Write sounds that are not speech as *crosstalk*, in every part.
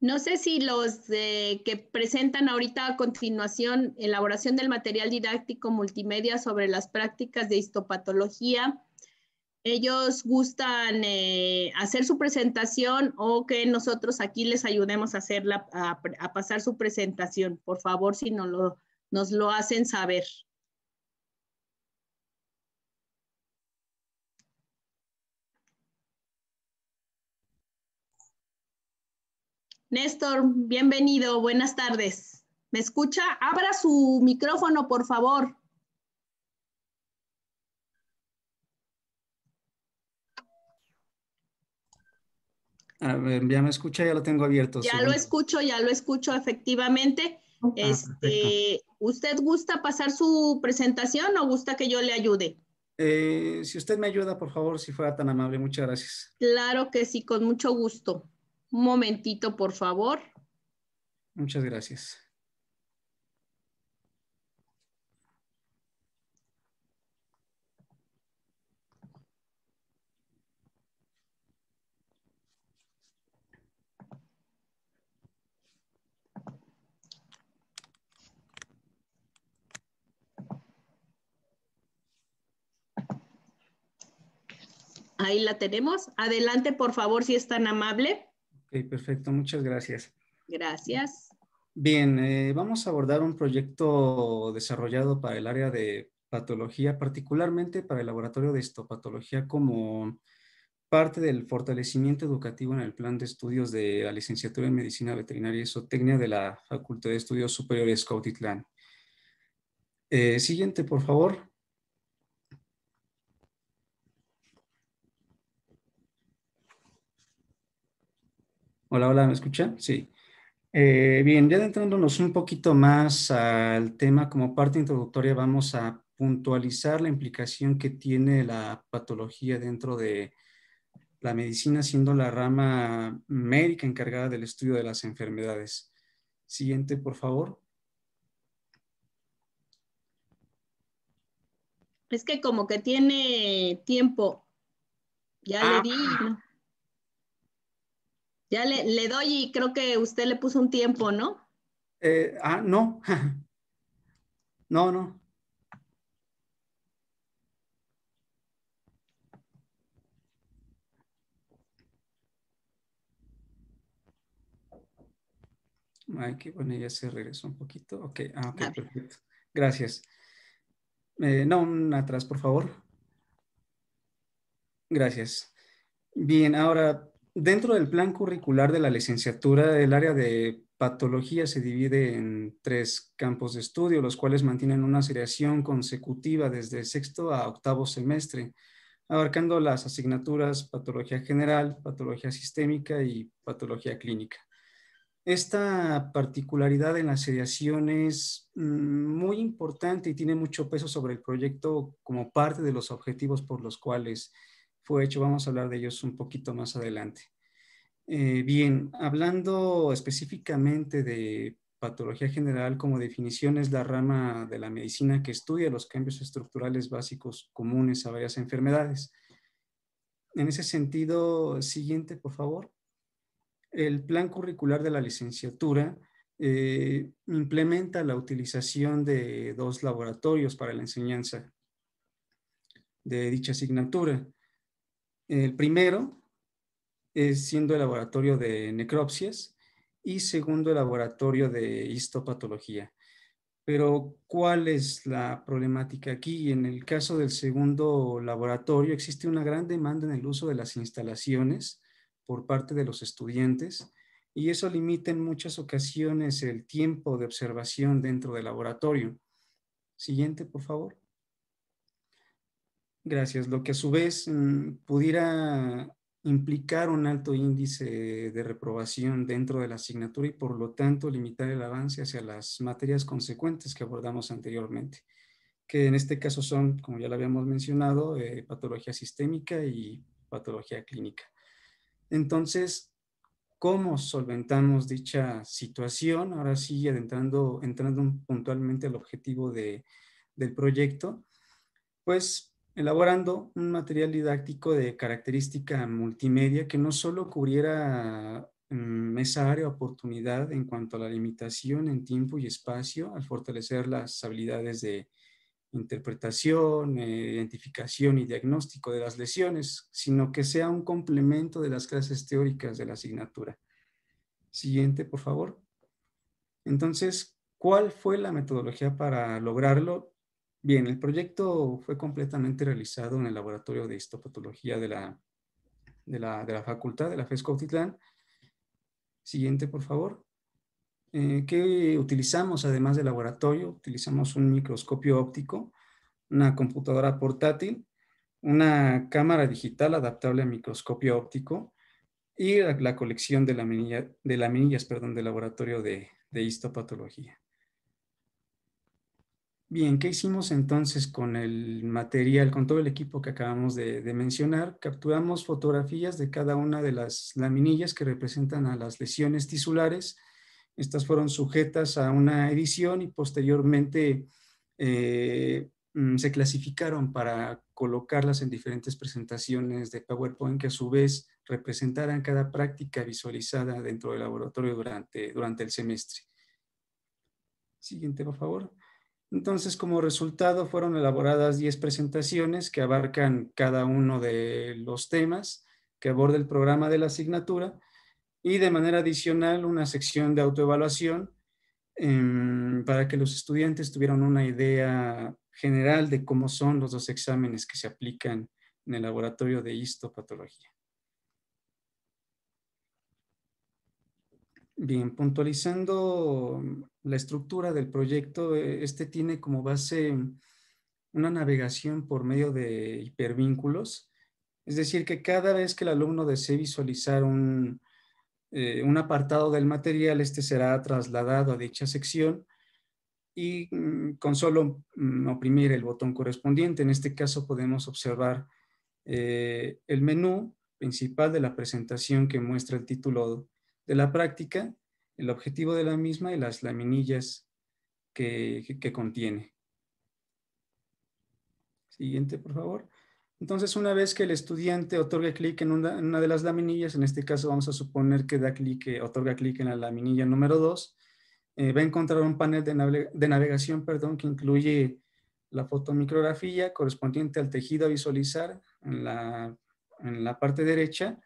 No sé si los que presentan ahorita a continuación elaboración del material didáctico multimedia sobre las prácticas de histopatología, ellos gustan eh, hacer su presentación o que nosotros aquí les ayudemos a, hacerla, a pasar su presentación. Por favor, si no lo, nos lo hacen saber. Néstor, bienvenido, buenas tardes. ¿Me escucha? Abra su micrófono, por favor. A ver, ya me escucha, ya lo tengo abierto. Ya lo escucho, ya lo escucho, efectivamente. Ah, este, ¿Usted gusta pasar su presentación o gusta que yo le ayude? Eh, si usted me ayuda, por favor, si fuera tan amable, muchas gracias. Claro que sí, con mucho gusto. Un momentito, por favor. Muchas gracias. Ahí la tenemos. Adelante, por favor, si es tan amable. Ok, perfecto, muchas gracias. Gracias. Bien, eh, vamos a abordar un proyecto desarrollado para el área de patología, particularmente para el laboratorio de histopatología como parte del fortalecimiento educativo en el plan de estudios de la licenciatura en medicina veterinaria y zootecnia de la Facultad de Estudios Superiores Cautitlán. Eh, siguiente, por favor. Hola, hola, ¿me escuchan? Sí. Eh, bien, ya adentrándonos un poquito más al tema, como parte introductoria vamos a puntualizar la implicación que tiene la patología dentro de la medicina, siendo la rama médica encargada del estudio de las enfermedades. Siguiente, por favor. Es que como que tiene tiempo. Ya le ah. di. Ya le, doy y creo que usted le puso un tiempo, ¿no? Eh, ah, no. *laughs* no, no. Ay, qué bueno, ya se regresó un poquito. Ok, ah, perfecto. Gracias. Eh, no, un atrás, por favor. Gracias. Bien, ahora Dentro del plan curricular de la licenciatura, el área de patología se divide en tres campos de estudio, los cuales mantienen una seriación consecutiva desde sexto a octavo semestre, abarcando las asignaturas patología general, patología sistémica y patología clínica. Esta particularidad en la seriación es mm, muy importante y tiene mucho peso sobre el proyecto como parte de los objetivos por los cuales fue hecho. Vamos a hablar de ellos un poquito más adelante. Eh, bien, hablando específicamente de patología general como definición, es la rama de la medicina que estudia los cambios estructurales básicos comunes a varias enfermedades. En ese sentido, siguiente, por favor. El plan curricular de la licenciatura eh, implementa la utilización de dos laboratorios para la enseñanza de dicha asignatura. El primero es siendo el laboratorio de necropsias y segundo el laboratorio de histopatología. Pero, ¿cuál es la problemática aquí? En el caso del segundo laboratorio, existe una gran demanda en el uso de las instalaciones por parte de los estudiantes y eso limita en muchas ocasiones el tiempo de observación dentro del laboratorio. Siguiente, por favor. Gracias, lo que a su vez mm, pudiera implicar un alto índice de reprobación dentro de la asignatura y por lo tanto limitar el avance hacia las materias consecuentes que abordamos anteriormente, que en este caso son, como ya lo habíamos mencionado, eh, patología sistémica y patología clínica. Entonces, ¿cómo solventamos dicha situación? Ahora sí, adentrando, entrando puntualmente al objetivo del proyecto, pues elaborando un material didáctico de característica multimedia que no solo cubriera mm, esa área de oportunidad en cuanto a la limitación en tiempo y espacio al fortalecer las habilidades de interpretación, eh, identificación y diagnóstico de las lesiones, sino que sea un complemento de las clases teóricas de la asignatura. Siguiente, por favor. Entonces, ¿cuál fue la metodología para lograrlo? Bien, el proyecto fue completamente realizado en el laboratorio de histopatología de la, facultad de la FESCO Titlán. Siguiente, por favor. Eh, ¿Qué utilizamos además del laboratorio? Utilizamos un microscopio óptico, una computadora portátil, una cámara digital adaptable a microscopio óptico y la, colección de, la minilla, laminillas perdón, del laboratorio de histopatología. Bien, ¿qué hicimos entonces con el material, con todo el equipo que acabamos de, mencionar? Capturamos fotografías de cada una de las laminillas que representan a las lesiones tisulares. Estas fueron sujetas a una edición y posteriormente eh, mm, se clasificaron para colocarlas en diferentes presentaciones de PowerPoint que a su vez representaran cada práctica visualizada dentro del laboratorio durante, durante el semestre. Siguiente, por favor. Entonces, como resultado, fueron elaboradas 10 presentaciones que abarcan cada uno de los temas que aborda el programa de la asignatura y de manera adicional una sección de autoevaluación em, para que los estudiantes tuvieran una idea general de cómo son los dos exámenes que se aplican en el laboratorio de histopatología. Bien, puntualizando la estructura del proyecto, eh, este tiene como base una navegación por medio de hipervínculos, es decir, que cada vez que el alumno desee visualizar un, eh, apartado del material, este será trasladado a dicha sección y mm, con solo mm, oprimir el botón correspondiente. En este caso podemos observar eh, el menú principal de la presentación que muestra el título de la práctica, el objetivo de la misma y las laminillas que, contiene. Siguiente, por favor. Entonces, una vez que el estudiante otorga clic en, una, de las laminillas, en este caso vamos a suponer que da clic, eh, otorga clic en la laminilla número 2, eh, va a encontrar un panel de, de, navegación perdón, que incluye la fotomicrografía correspondiente al tejido a visualizar en la, parte derecha,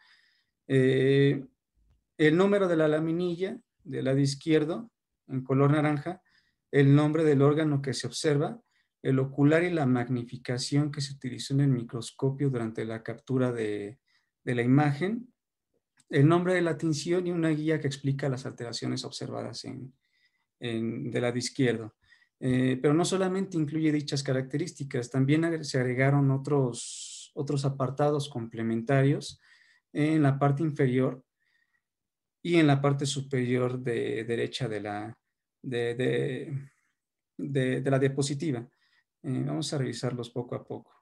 eh, el número de la laminilla del lado izquierdo, en color naranja, el nombre del órgano que se observa, el ocular y la magnificación que se utilizó en el microscopio durante la captura de, la imagen, el nombre de la tinción y una guía que explica las alteraciones observadas en, en, del lado izquierdo. Eh, pero no solamente incluye dichas características, también se agregaron otros, otros apartados complementarios en la parte inferior y en la parte superior de derecha de la, de, de, la diapositiva. Eh, vamos a revisarlos poco a poco.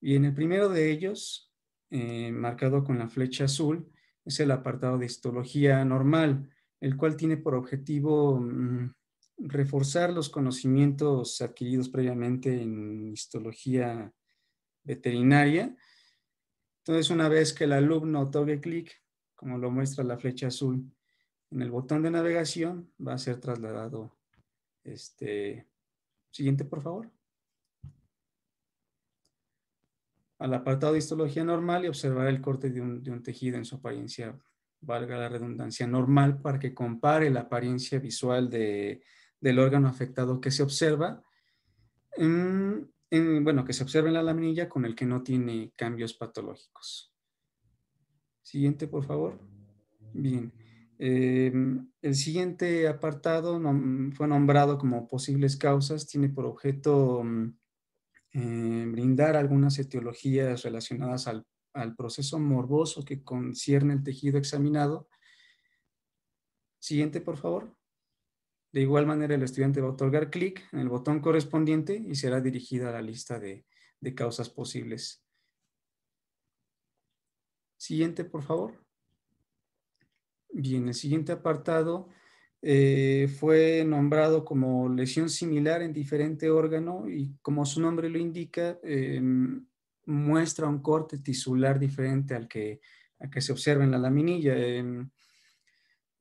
Y en el primero de ellos, eh, marcado con la flecha azul, es el apartado de histología normal, el cual tiene por objetivo mm, reforzar los conocimientos adquiridos previamente en histología veterinaria. Entonces, una vez que el alumno toque clic como lo muestra la flecha azul en el botón de navegación, va a ser trasladado. Este, siguiente, por favor. Al apartado de histología normal y observar el corte de un, tejido en su apariencia, valga la redundancia, normal para que compare la apariencia visual del órgano afectado que se observa. En, bueno, que se observa en la laminilla con el que no tiene cambios patológicos. Siguiente, por favor. Bien. Em, el siguiente apartado fue nombrado como posibles causas. Tiene por objeto mm, eh, brindar algunas etiologías relacionadas al, proceso morboso que concierne el tejido examinado. Siguiente, por favor. De igual manera, el estudiante va a otorgar clic en el botón correspondiente y será dirigida a la lista de, de causas posibles. Siguiente, por favor. Bien, el siguiente apartado eh, fue nombrado como lesión similar en diferente órgano y como su nombre lo indica, em, muestra un corte tisular diferente al que, que se observa en la laminilla. Em,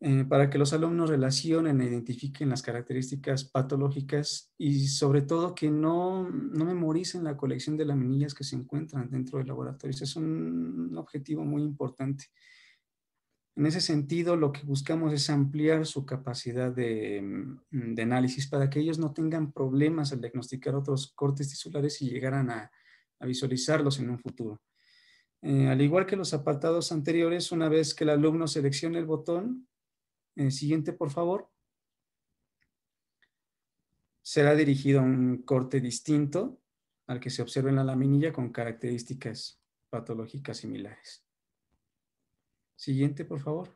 eh, para que los alumnos relacionen e identifiquen las características patológicas y sobre todo que no, memoricen la colección de laminillas que se encuentran dentro del laboratorio. Ese es un, objetivo muy importante. En ese sentido, lo que buscamos es ampliar su capacidad de, mm, análisis para que ellos no tengan problemas al diagnosticar otros cortes tisulares y llegaran a, visualizarlos en un futuro. Eh, al igual que los apartados anteriores, una vez que el alumno seleccione el botón, siguiente, por favor. Será dirigido a un corte distinto al que se observa en la laminilla con características patológicas similares. Siguiente, por favor.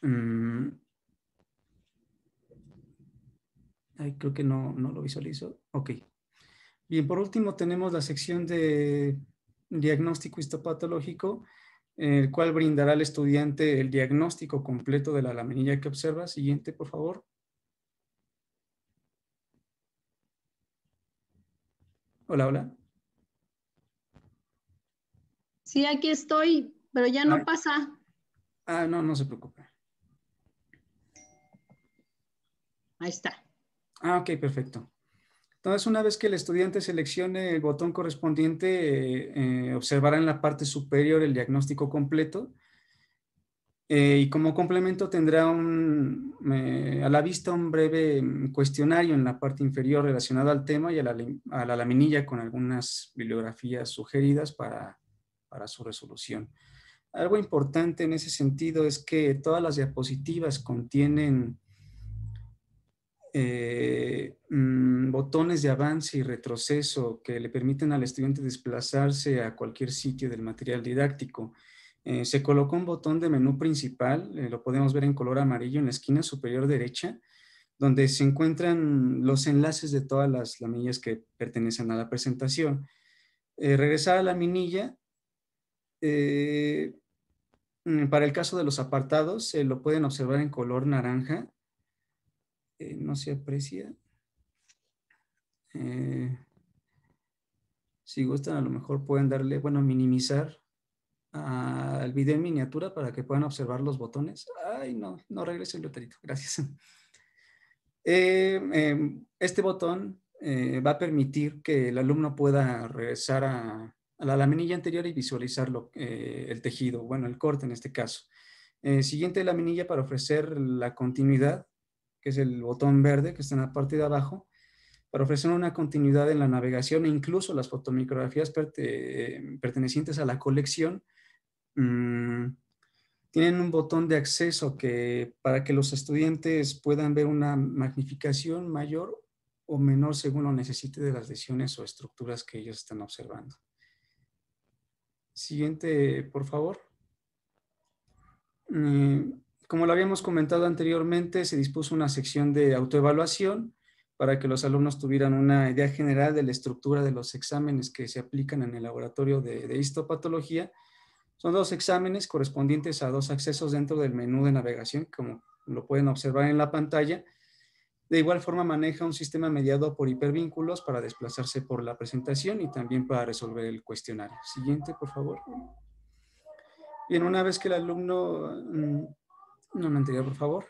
Mm. creo que no, no lo visualizo. Ok. Bien, por último tenemos la sección de diagnóstico histopatológico el cual brindará al estudiante el diagnóstico completo de la laminilla que observa. Siguiente, por favor. Hola, hola. Sí, aquí estoy, pero ya no ah. pasa. Ah, no, no se preocupe. Ahí está. Ah, ok, perfecto una vez que el estudiante seleccione el botón correspondiente, eh, observará en la parte superior el diagnóstico completo eh, y como complemento tendrá eh, a la vista un breve cuestionario en la parte inferior relacionado al tema y a la, laminilla con algunas bibliografías sugeridas para, para su resolución. Algo importante en ese sentido es que todas las diapositivas contienen eh, mm, botones de avance y retroceso que le permiten al estudiante desplazarse a cualquier sitio del material didáctico. Eh, se colocó un botón de menú principal, eh, lo podemos ver en color amarillo en la esquina superior derecha, donde se encuentran los enlaces de todas las laminillas que pertenecen a la presentación. regresar a la minilla, mm, para el caso de los apartados, lo pueden observar en color naranja eh, no se aprecia. Eh, si gustan, a lo mejor pueden darle, bueno, minimizar al video en miniatura para que puedan observar los botones. Ay, no, no regrese el loterito, *laughs* gracias. Eh, este botón va a permitir que el alumno pueda regresar a, la laminilla anterior y visualizar lo, el tejido, bueno, el corte en este caso. siguiente laminilla para ofrecer la continuidad es el botón verde que está en la parte de abajo, para ofrecer una continuidad en la navegación e incluso las fotomicrografías eh, pertenecientes a la colección mm, tienen un botón de acceso que para que los estudiantes puedan ver una magnificación mayor o menor según lo necesite de las lesiones o estructuras que ellos están observando. Siguiente, por favor. Eh, como lo habíamos comentado anteriormente, se dispuso una sección de autoevaluación para que los alumnos tuvieran una idea general de la estructura de los exámenes que se aplican en el laboratorio de, histopatología. Son dos exámenes correspondientes a dos accesos dentro del menú de navegación, como lo pueden observar en la pantalla. De igual forma maneja un sistema mediado por hipervínculos para desplazarse por la presentación y también para resolver el cuestionario. Siguiente, por favor. Bien, una vez que el alumno mm, me anterior, por favor.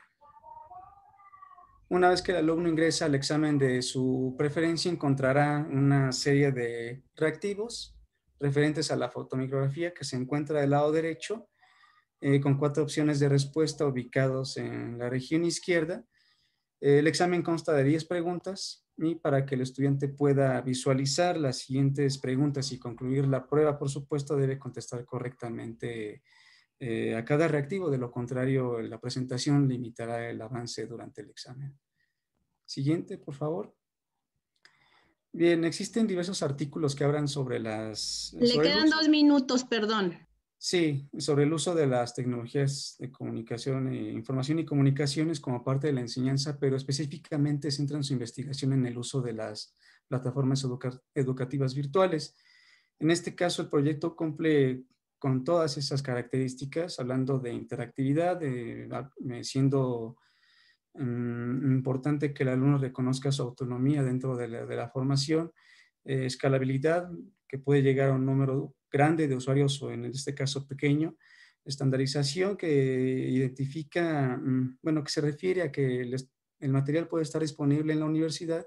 Una vez que el alumno ingresa al examen de su preferencia, encontrará una serie de reactivos referentes a la fotomicrografía que se encuentra del lado derecho, eh, con cuatro opciones de respuesta ubicados en la región izquierda. El examen consta de 10 preguntas y para que el estudiante pueda visualizar las siguientes preguntas y concluir la prueba, por supuesto, debe contestar correctamente eh, a cada reactivo, de lo contrario la presentación limitará el avance durante el examen. Siguiente, por favor. Bien, existen diversos artículos que hablan sobre las... Le quedan dos minutos, perdón. Sí, sobre el uso de las tecnologías de comunicación, e información y comunicaciones como parte de la enseñanza, pero específicamente centran su investigación en el uso de las plataformas educativas virtuales. En este caso, el proyecto cumple con todas esas características, hablando de interactividad, siendo mm, importante que el alumno reconozca su autonomía dentro de la, formación, eh, escalabilidad, que puede llegar a un número grande de usuarios o en este caso pequeño, estandarización que identifica, mm, bueno, que se refiere a que el, material puede estar disponible en la universidad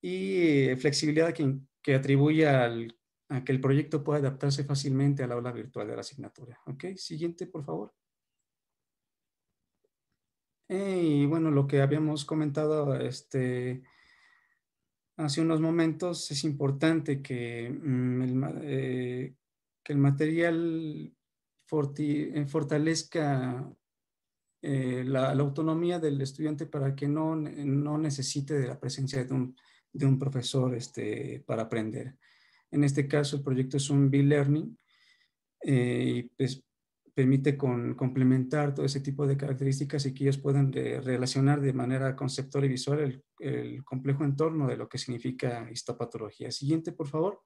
y eh, flexibilidad que, que atribuye al que el proyecto pueda adaptarse fácilmente a la aula virtual de la asignatura. Siguiente, por favor. Y bueno, lo que habíamos comentado este, hace unos momentos, es importante que, mm, eh, el, material eh, fortalezca eh, la, autonomía del estudiante para que no, necesite de la presencia de un, de un profesor este, para aprender. En este caso, el proyecto es un B-Learning eh, y pues, permite complementar todo ese tipo de características y que ellos puedan relacionar de manera conceptual y visual el, complejo entorno de lo que significa histopatología. Siguiente, por favor.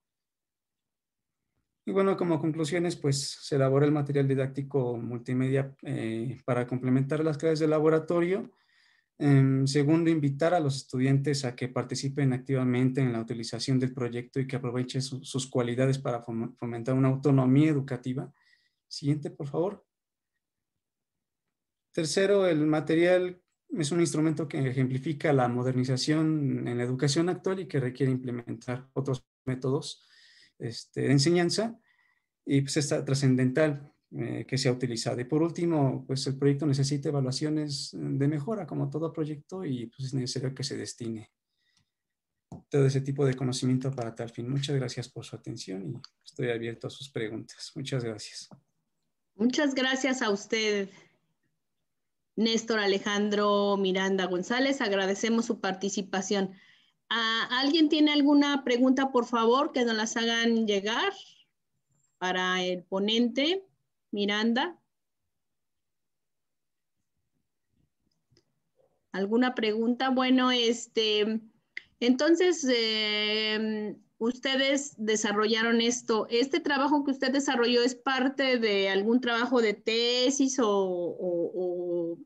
Y bueno, como conclusiones, pues se elabora el material didáctico multimedia eh, para complementar las clases de laboratorio Em, segundo, invitar a los estudiantes a que participen activamente en la utilización del proyecto y que aprovechen sus cualidades para fomentar una autonomía educativa. Siguiente, por favor. Tercero, el material es un instrumento que ejemplifica la modernización en la educación actual y que requiere implementar otros métodos este, de enseñanza y pues está trascendental eh, que se ha utilizado. Y por último, pues el proyecto necesita evaluaciones eh, de mejora, como todo proyecto, y pues es necesario que se destine todo ese tipo de conocimiento para tal fin. Muchas gracias por su atención y estoy abierto a sus preguntas. Muchas gracias. Muchas gracias a usted. Néstor Alejandro Miranda González. Agradecemos su participación. Ah, ¿Alguien tiene alguna pregunta, por favor, que nos las hagan llegar para el ponente? Miranda. ¿Alguna pregunta? Bueno, este, entonces, em, ustedes desarrollaron esto. ¿Este trabajo que usted desarrolló es parte de algún trabajo de tesis o,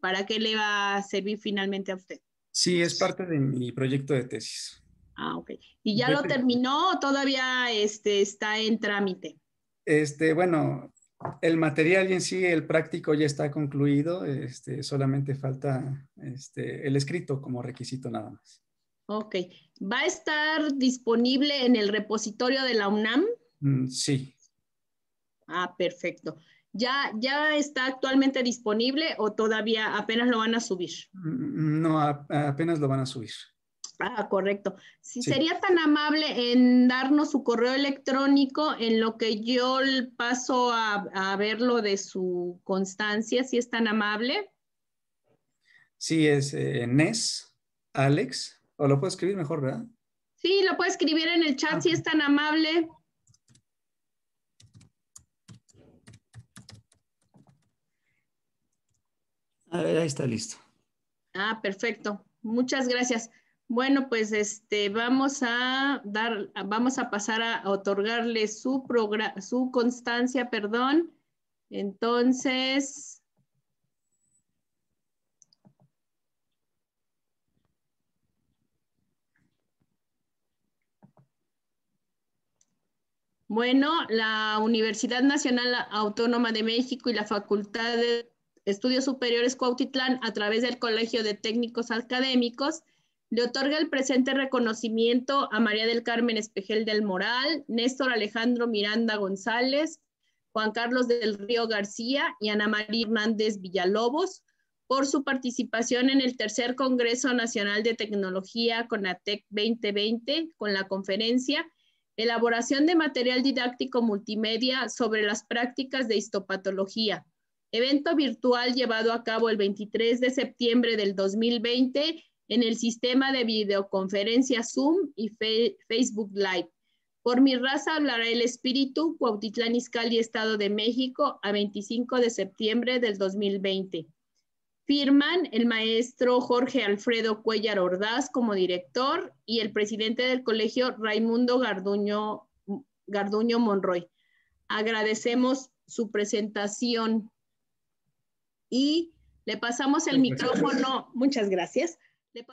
para qué le va a servir finalmente a usted? Sí, es parte de mi proyecto de tesis. Ah, ok. ¿Y ya lo terminó o todavía este, está en trámite? Este, bueno, el material en sí, el práctico ya está concluido, este, solamente falta este, el escrito como requisito nada más. Ok, ¿va a estar disponible en el repositorio de la UNAM? Mm, sí. Ah, perfecto. ¿Ya, ¿Ya está actualmente disponible o todavía apenas lo van a subir? Mm, mm, no, apenas lo van a subir. Ah, correcto. Si sería tan amable en darnos su correo electrónico, en lo que yo paso a, verlo de su constancia, si es tan amable. Sí, es eh, Nes, Alex, o lo puedo escribir mejor, ¿verdad? Sí, lo puedo escribir en el chat si ah. es tan amable. A ver, ahí está listo. Ah, perfecto. Muchas gracias. Bueno, pues este, vamos a dar, vamos a pasar a otorgarle su, su constancia, perdón. Entonces, bueno, la Universidad Nacional Autónoma de México y la Facultad de Estudios Superiores Cuautitlán, a través del Colegio de Técnicos Académicos, le otorga el presente reconocimiento a María del Carmen Espejel del Moral, Néstor Alejandro Miranda González, Juan Carlos del Río García y Ana María Hernández Villalobos por su participación en el tercer Congreso Nacional de Tecnología ATEC 2020 con la conferencia Elaboración de material didáctico multimedia sobre las prácticas de histopatología, evento virtual llevado a cabo el 23 de septiembre del 2020 en el sistema de videoconferencia Zoom y Facebook Live. Por mi raza hablará el espíritu, Cuautitlán Izcalli, Estado de México, a 25 de septiembre del 2020. Firman el maestro Jorge Alfredo Cuellar Ordaz como director y el presidente del colegio Raimundo Garduño, Garduño Monroy. Agradecemos su presentación y le pasamos el micrófono, muchas gracias, le,